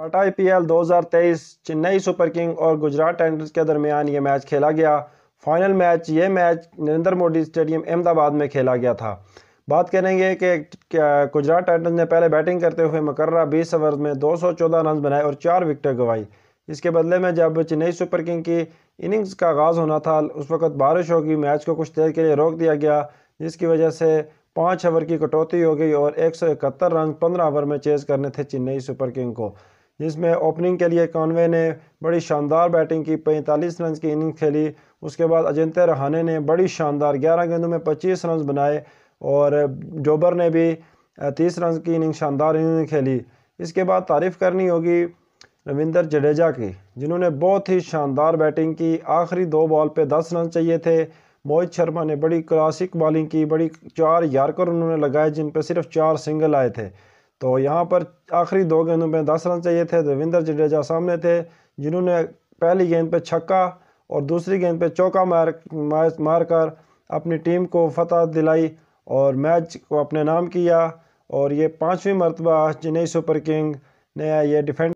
Tata I P L दो हज़ार तेईस चेन्नई सुपर किंग और गुजरात टाइटन्स के दरमियान ये मैच खेला गया फाइनल मैच ये मैच नरेंद्र मोदी स्टेडियम अहमदाबाद में खेला गया था बात करेंगे कि गुजरात टाइटन्स ने पहले बैटिंग करते हुए मकर्रा बीस ओवर में 214 रन बनाए और चार विकेट गंवाई इसके बदले में जब चेन्नई सुपर किंग की इनिंग्स का आगाज़ होना था उस वक्त बारिश होगी मैच को कुछ देर के लिए रोक दिया गया जिसकी वजह से पाँच ओवर की कटौती हो गई और एक रन पंद्रह ओवर में चेज़ करने थे चेन्नई सुपर किंग को जिसमें ओपनिंग के लिए कॉनवे ने बड़ी शानदार बैटिंग की पैंतालीस रन की इनिंग खेली उसके बाद अजिंक्य रहाने ने बड़ी शानदार ग्यारह गेंदों में पच्चीस रन बनाए और जोबर ने भी तीस रन की इनिंग शानदार इनिंग खेली इसके बाद तारीफ़ करनी होगी रविंदर जडेजा की जिन्होंने बहुत ही शानदार बैटिंग की आखिरी दो बॉल पे दस रन चाहिए थे मोहित शर्मा ने बड़ी क्लासिक बॉलिंग की बड़ी चार यारकर उन्होंने लगाए जिन पर सिर्फ चार सिंगल आए थे तो यहाँ पर आखिरी दो गेंदों में दस रन चाहिए थे रविंदर जडेजा सामने थे जिन्होंने पहली गेंद पर छक्का और दूसरी गेंद पर चौका मार मार कर अपनी टीम को फतह दिलाई और मैच को अपने नाम किया और ये पाँचवीं मरतबा चेन्नई सुपर किंग ने ये डिफेंड